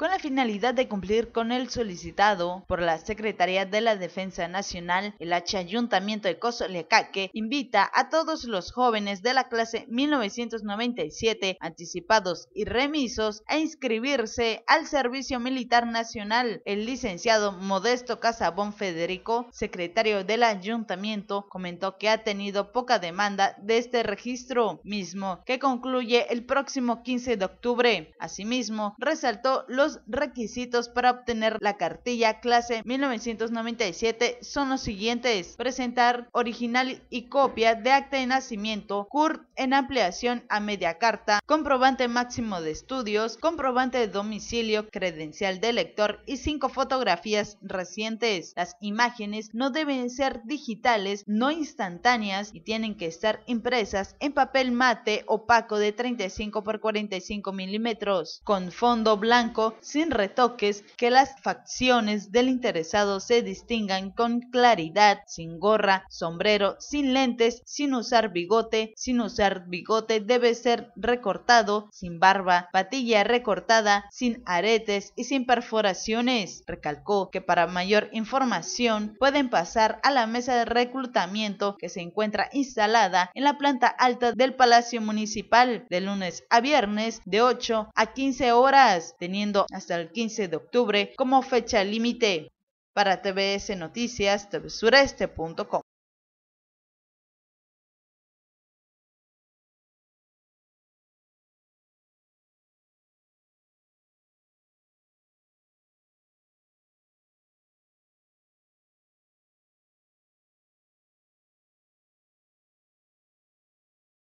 con la finalidad de cumplir con el solicitado por la Secretaría de la Defensa Nacional, el H Ayuntamiento de Cozoleacaque invita a todos los jóvenes de la clase 1997 anticipados y remisos a inscribirse al Servicio Militar Nacional. El licenciado Modesto Casabón Federico, secretario del Ayuntamiento, comentó que ha tenido poca demanda de este registro mismo, que concluye el próximo 15 de octubre. Asimismo, resaltó los requisitos para obtener la cartilla clase 1997 son los siguientes. Presentar original y copia de acta de nacimiento, CUR en ampliación a media carta, comprobante máximo de estudios, comprobante de domicilio, credencial de lector y cinco fotografías recientes. Las imágenes no deben ser digitales, no instantáneas y tienen que estar impresas en papel mate opaco de 35 x 45 milímetros, con fondo blanco sin retoques, que las facciones del interesado se distingan con claridad, sin gorra, sombrero, sin lentes, sin usar bigote, sin usar bigote debe ser recortado, sin barba, patilla recortada, sin aretes y sin perforaciones. Recalcó que para mayor información pueden pasar a la mesa de reclutamiento que se encuentra instalada en la planta alta del Palacio Municipal de lunes a viernes de 8 a 15 horas, teniendo hasta el 15 de octubre como fecha límite. Para TBS Noticias, tvsureste.com.